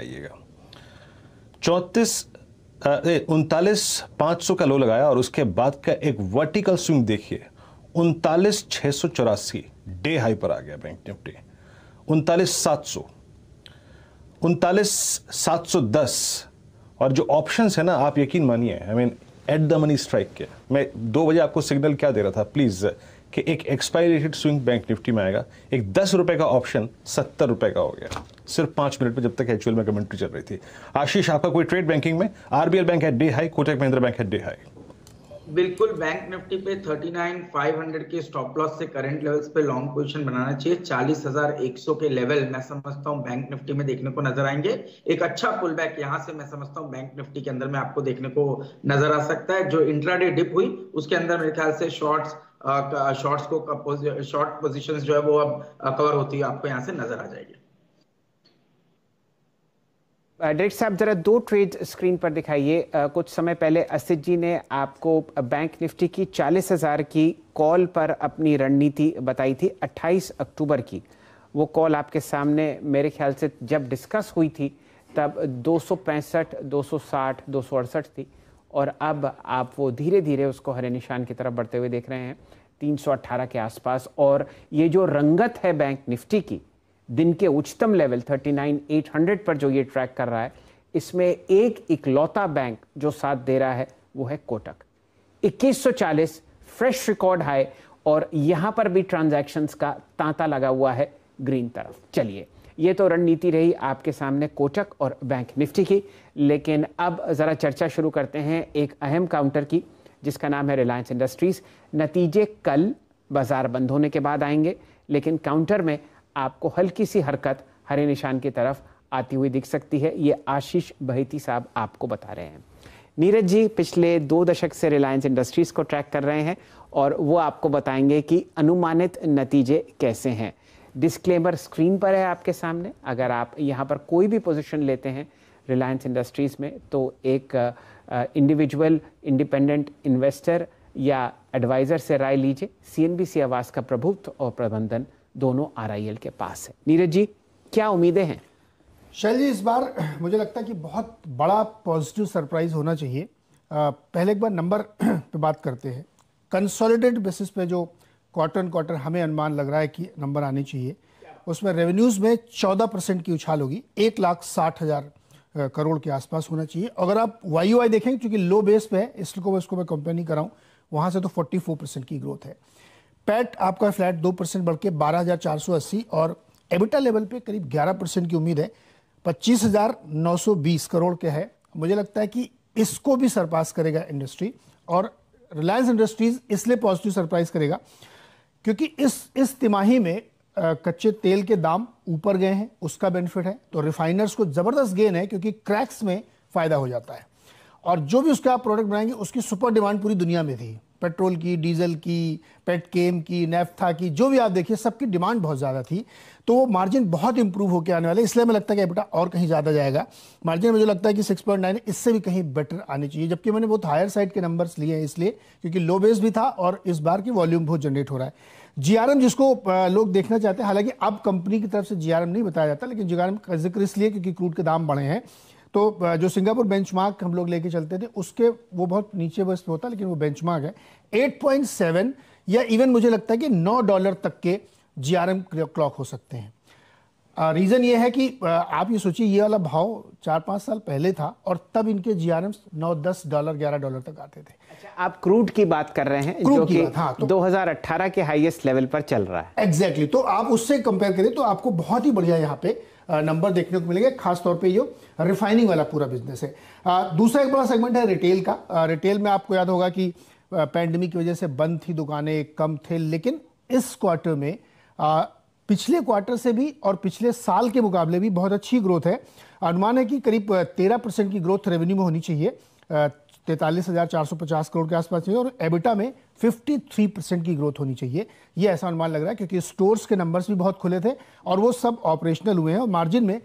आइएगा चौंतीस उनतालीस पांच सौ का लो लगाया और उसके बाद का एक वर्टिकल स्विंग देखिए उनतालीस छह सौ चौरासी डे हाई पर आ गया बैंक निफ्टी उनतालीस सात सौ उनतालीस सात सौ दस और जो ऑप्शंस है ना आप यकीन मानिए I mean at the money strike के मैं दो बजे आपको सिग्नल क्या दे रहा था प्लीज़ कि एक एक्सपायरेटेड स्विंग बैंक निफ्टी में आएगा एक दस रुपए का ऑप्शन सत्तर रुपए का हो गया सिर्फ पांच मिनट में जब तक एक्चुअल में कमेंट्री चल रही थी आशीष आपका कोई ट्रेड बैंकिंग में आरबीएल बैंक है day high Kotak Mahindra bank है डे हाई बिल्कुल बैंक निफ्टी पे 39,500 के स्टॉप लॉस से करंट लेवल्स पे लॉन्ग पोजीशन बनाना चाहिए 40,100 के लेवल मैं समझता हूँ बैंक निफ्टी में देखने को नजर आएंगे एक अच्छा पुल बैक यहाँ से मैं समझता हूँ बैंक निफ्टी के अंदर में आपको देखने को नजर आ सकता है जो इंट्राडे डिप हुई उसके अंदर मेरे ख्याल से शॉर्ट्स शॉर्ट्स को शॉर्ट पोजीशंस जो है वो अब कवर होती है आपको यहाँ से नजर आ जाएगी डायरेक्ट साहब जरा दो ट्रेड स्क्रीन पर दिखाइए कुछ समय पहले असित जी ने आपको बैंक निफ्टी की चालीस हज़ार की कॉल पर अपनी रणनीति बताई थी 28 अक्टूबर की वो कॉल आपके सामने मेरे ख्याल से जब डिस्कस हुई थी तब दो सौ पैंसठ दो थी और अब आप वो धीरे धीरे उसको हरे निशान की तरफ बढ़ते हुए देख रहे हैं 318 के आसपास और ये जो रंगत है बैंक निफ्टी की दिन के उच्चतम लेवल 39,800 पर जो ये ट्रैक कर रहा है इसमें एक इकलौता बैंक जो साथ दे रहा है वो है कोटक 2140 फ्रेश रिकॉर्ड हाई और यहाँ पर भी ट्रांजैक्शंस का तांता लगा हुआ है ग्रीन तरफ चलिए ये तो रणनीति रही आपके सामने कोटक और बैंक निफ्टी की लेकिन अब ज़रा चर्चा शुरू करते हैं एक अहम काउंटर की जिसका नाम है रिलायंस इंडस्ट्रीज़ नतीजे कल बाज़ार बंद होने के बाद आएंगे लेकिन काउंटर में आपको हल्की सी हरकत हरे निशान की तरफ आती हुई दिख सकती है ये आशीष बहती साहब आपको बता रहे हैं नीरज जी पिछले दो दशक से रिलायंस इंडस्ट्रीज़ को ट्रैक कर रहे हैं और वो आपको बताएंगे कि अनुमानित नतीजे कैसे हैं डिस्क्लेमर स्क्रीन पर है आपके सामने अगर आप यहाँ पर कोई भी पोजीशन लेते हैं रिलायंस इंडस्ट्रीज़ में तो एक इंडिविजुअल इंडिपेंडेंट इन्वेस्टर या एडवाइज़र से राय लीजिए सीएनबीसी आवास का प्रभुत्व और प्रबंधन दोनों आरआईएल के पास है नीरज जी क्या उम्मीदें हैं शैल जी इस बार मुझे लगता है कि बहुत बड़ा पॉजिटिव सरप्राइज होना चाहिए पहले एक बार नंबर पर बात करते हैं कंसोलिडेट बेसिस पे जो क्वार्टर एंड क्वार्टर हमें अनुमान लग रहा है कि नंबर आने चाहिए उसमें रेवेन्यूज़ में चौदह परसेंट की उछाल होगी एक लाख साठ हज़ार करोड़ के आसपास होना चाहिए अगर आप वाई वाई देखें क्योंकि लो बेस पे है इसको मैं इसको मैं कंपेयर नहीं कराऊँ वहाँ से तो फोर्टी फोर परसेंट की ग्रोथ है पैट आपका फ्लैट दो परसेंट बढ़ के बारह हज़ार चार सौ अस्सी और एबिटा लेवल पे करीब ग्यारह परसेंट की उम्मीद है पच्चीस हज़ार नौ सौ बीस करोड़ के है मुझे लगता है कि इसको भी सरपास करेगा इंडस्ट्री और रिलायंस इंडस्ट्रीज इसलिए पॉजिटिव सरप्राइज करेगा क्योंकि इस इस तिमाही में आ, कच्चे तेल के दाम ऊपर गए हैं उसका बेनिफिट है तो रिफाइनर्स को ज़बरदस्त गेन है क्योंकि क्रैक्स में फ़ायदा हो जाता है और जो भी उसका आप प्रोडक्ट बनाएंगे उसकी सुपर डिमांड पूरी दुनिया में थी पेट्रोल की डीजल की पेटकेम की नेफ्था की जो भी आप देखिए सबकी डिमांड बहुत ज़्यादा थी तो वो मार्जिन बहुत इंप्रूव होकर आने वाले इसलिए मैं लगता है कि बेटा और कहीं ज़्यादा जाएगा मार्जिन मुझे लगता है कि सिक्स पॉइंट नाइन इससे भी कहीं बेटर आने चाहिए जबकि मैंने बहुत हायर साइड के नंबर्स लिए हैं इसलिए क्योंकि लो बेस भी था और इस बार की वॉल्यूम बहुत जनरेट हो रहा है जीआरएम जिसको लोग देखना चाहते हैं हालांकि अब कंपनी की तरफ से जीआरएम नहीं बताया जाता लेकिन जीआरएम का जिक्र इसलिए क्योंकि क्रूड के दाम बढ़े हैं तो जो सिंगापुर बेंचमार्क हम लोग लेके चलते थे उसके वो बहुत नीचे बस होता लेकिन वो बेंचमार्क है 8.7 या इवन मुझे लगता है कि 9 डॉलर तक के जीआरएम क्लॉक हो सकते हैं रीज़न ये है कि आप ये सोचिए ये वाला भाव चार पांच साल पहले था और तब इनके जी आर नौ दस डॉलर ग्यारह डॉलर तक आते थे अच्छा आप क्रूड की बात कर रहे हैं जो कि हाँ, तो, 2018 के हाईएस्ट लेवल पर चल रहा है एग्जैक्टली exactly, तो आप उससे कंपेयर करें तो आपको बहुत ही बढ़िया यहाँ पे नंबर देखने को मिलेंगे खासतौर पर जो रिफाइनिंग वाला पूरा बिजनेस है दूसरा एक बड़ा सेगमेंट है रिटेल का रिटेल में आपको याद होगा कि पैंडमिक की वजह से बंद थी दुकानें कम थे लेकिन इस क्वार्टर में आ, पिछले क्वार्टर से भी और पिछले साल के मुकाबले भी बहुत अच्छी ग्रोथ है अनुमान है कि करीब तेरह परसेंट की ग्रोथ रेवेन्यू में होनी चाहिए तैंतालीस हज़ार चार सौ पचास करोड़ के आसपास चाहिए और एबिटा में 53 परसेंट की ग्रोथ होनी चाहिए ये ऐसा अनुमान लग रहा है क्योंकि स्टोर्स के नंबर्स भी बहुत खुले थे और वो सब ऑपरेशनल हुए हैं और मार्जिन में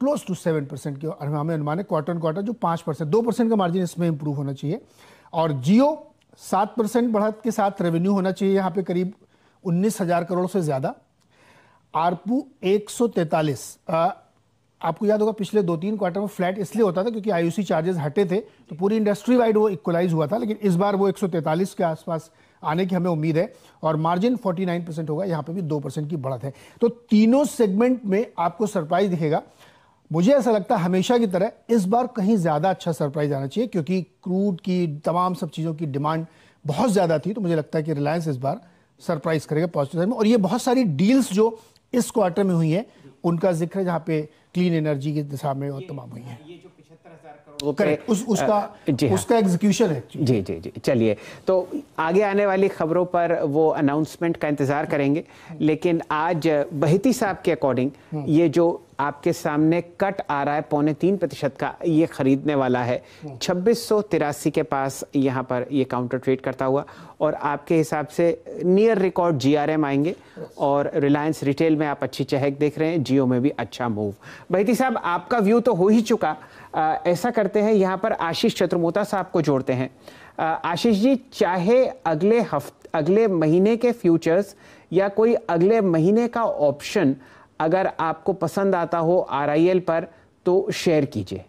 क्लोज टू सेवन परसेंट के हमें अनुमान है क्वार्टर क्वार्टर जो पाँच परसेंट दो परसेंट का मार्जिन इसमें इंप्रूव होना चाहिए और जियो सात परसेंट बढ़त के साथ रेवेन्यू होना चाहिए यहाँ पे करीब उन्नीस हज़ार करोड़ से ज़्यादा आरपू एक सौ आपको याद होगा पिछले दो तीन क्वार्टर में फ्लैट इसलिए होता था क्योंकि आईयूसी चार्जेस हटे थे तो पूरी इंडस्ट्री वाइड वो इक्वलाइज हुआ था लेकिन इस बार वो 143 के आसपास आने की हमें उम्मीद है और मार्जिन 49 परसेंट होगा यहाँ पे भी दो परसेंट की बढ़त है तो तीनों सेगमेंट में आपको सरप्राइज दिखेगा मुझे ऐसा लगता है हमेशा की तरह इस बार कहीं ज़्यादा अच्छा सरप्राइज आना चाहिए क्योंकि क्रूड की तमाम सब चीज़ों की डिमांड बहुत ज़्यादा थी तो मुझे लगता है कि रिलायंस इस बार सरप्राइज करेगा पॉजिटिव में और ये बहुत सारी डील्स जो इस क्वार्टर में हुई है उनका जिक्र है जहाँ पे क्लीन एनर्जी की दिशा में और तमाम हुई है उस उसका जी हाँ, उसका एग्जीक्यूशन है जी जी जी चलिए तो आगे आने वाली खबरों पर वो अनाउंसमेंट का इंतज़ार करेंगे हम्म। लेकिन आज बहती साहब के अकॉर्डिंग हम्म। ये जो आपके सामने कट आ रहा है पौने तीन प्रतिशत का ये खरीदने वाला है छब्बीस सौ तिरासी के पास यहाँ पर ये काउंटर ट्रेड करता हुआ और आपके हिसाब से नियर रिकॉर्ड एम आएंगे और रिलायंस रिटेल में आप अच्छी चहक देख रहे हैं जियो में भी अच्छा मूव बहती साहब आपका व्यू तो हो ही चुका आ, ऐसा करते हैं यहाँ पर आशीष चतुर्मोता साहब को जोड़ते हैं आशीष जी चाहे अगले हफ्ते अगले महीने के फ्यूचर्स या कोई अगले महीने का ऑप्शन अगर आपको पसंद आता हो आर पर तो शेयर कीजिए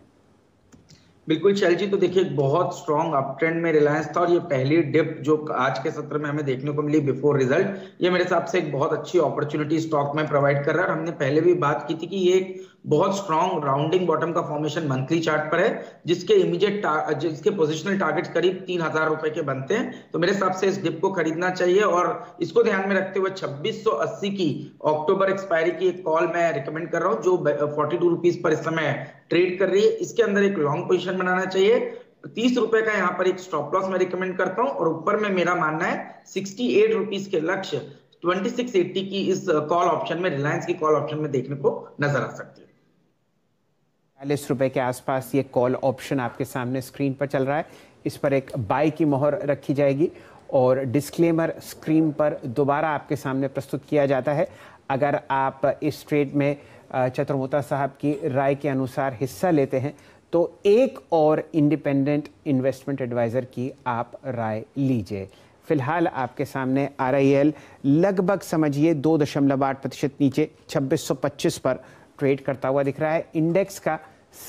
बिल्कुल शैल जी तो देखिए बहुत स्ट्रॉन्ग अप ट्रेंड में रिलायंस था और ये पहली डिप जो आज के सत्र में हमें देखने को मिली बिफोर रिजल्ट ये मेरे हिसाब से एक बहुत अच्छी अपॉर्चुनिटी स्टॉक में प्रोवाइड कर रहा है और हमने पहले भी बात की थी कि ये एक बहुत स्ट्रॉन्ग राउंडिंग बॉटम का फॉर्मेशन मंथली चार्ट पर है जिसके इमीडिएट जिसके पोजिशनल टारगेट करीब तीन हजार रुपए के बनते हैं तो मेरे हिसाब से इस डिप को खरीदना चाहिए और इसको ध्यान में रखते हुए 2680 की अक्टूबर एक्सपायरी की एक कॉल मैं रिकमेंड कर रहा हूँ जो फोर्टी टू रुपीज पर इस समय ट्रेड कर रही है इसके अंदर एक लॉन्ग पोजिशन बनाना चाहिए तीस रुपए का यहाँ पर एक स्टॉप लॉस मैं रिकमेंड करता हूँ और ऊपर में मेरा मानना है सिक्सटी एट रुपीज के लक्ष्य 2680 की इस कॉल ऑप्शन में रिलायंस की कॉल ऑप्शन में देखने को नजर आ सकती है चालीस रुपए के आसपास ये कॉल ऑप्शन आपके सामने स्क्रीन पर चल रहा है इस पर एक बाई की मोहर रखी जाएगी और डिस्क्लेमर स्क्रीन पर दोबारा आपके सामने प्रस्तुत किया जाता है अगर आप इस ट्रेड में चतुर्मोता साहब की राय के अनुसार हिस्सा लेते हैं तो एक और इंडिपेंडेंट इन्वेस्टमेंट एडवाइज़र की आप राय लीजिए फिलहाल आपके सामने आर लगभग समझिए दो दशमलव आठ प्रतिशत नीचे छब्बीस सौ पच्चीस पर ट्रेड करता हुआ दिख रहा है इंडेक्स का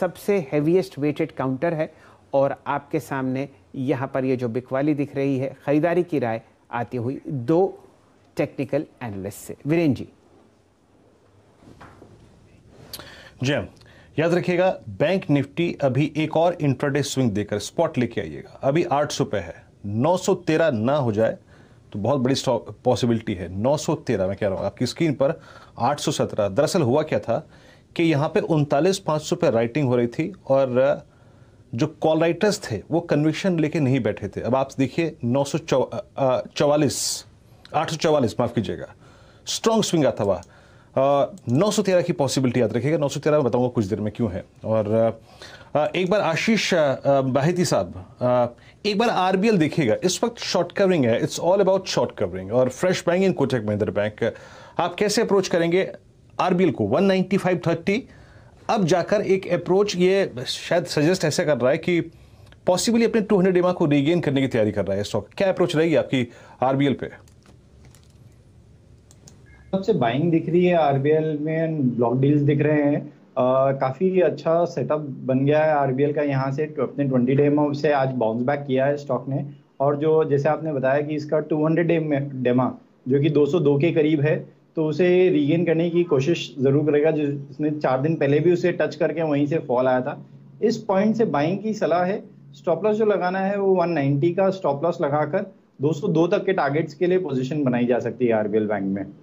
सबसे हैवीएस्ट वेटेड काउंटर है और आपके सामने यहाँ पर ये जो बिकवाली दिख रही है ख़रीदारी की राय आती हुई दो टेक्निकल एनालिस्ट से वीरेन जी जय हाँ, याद रखिएगा बैंक निफ्टी अभी एक और इंट्राडे स्विंग देकर स्पॉट लेके आइएगा अभी आठ सौ पे है 913 ना हो जाए तो बहुत बड़ी पॉसिबिलिटी है 913 मैं कह रहा हूँ आपकी स्क्रीन पर 817 दरअसल हुआ क्या था कि यहाँ पे उनतालीस पाँच सौ राइटिंग हो रही थी और जो कॉल राइटर्स थे वो कन्विक्शन लेके नहीं बैठे थे अब आप देखिए नौ सौ चौवालीस आठ सौ चौवालीस माफ़ कीजिएगा स्ट्रॉन्ग स्विंग आता हुआ नौ सौ तेरह की पॉसिबिलिटी याद रखिएगा नौ सौ तेरह बताऊँगा कुछ देर में क्यों है और uh, एक बार आशीष बाहिती साहब एक बार आरबीएल देखिएगा इस वक्त शॉर्ट कवरिंग है it's all about short covering और fresh bank in Kotak Mahindra bank आप कैसे अप्रोच करेंगे आरबीएल को 195.30 अब जाकर एक अप्रोच ये शायद सजेस्ट ऐसे कर रहा है कि पॉसिबली अपने 200 हंड्रेड एमा को रीगेन करने की तैयारी कर रहा है स्टॉक क्या अप्रोच रहेगी आपकी आरबीएल पे सबसे बाइंग दिख रही है आरबीएल में ब्लॉक डील्स दिख रहे हैं काफ़ी अच्छा सेटअप बन गया है आरबीएल का यहाँ से अपने ट्वेंटी डे में से आज बाउंस बैक किया है स्टॉक ने और जो जैसे आपने बताया कि इसका टू हंड्रेड डे डेमा जो कि 202 के करीब है तो उसे रीगेन करने की कोशिश ज़रूर करेगा जिसने चार दिन पहले भी उसे टच करके वहीं से फॉल आया था इस पॉइंट से बाइंग की सलाह है स्टॉप लॉस जो लगाना है वो 190 का स्टॉप लॉस लगाकर 202 तक के टारगेट्स के लिए पोजीशन बनाई जा सकती है आरबीएल बैंक में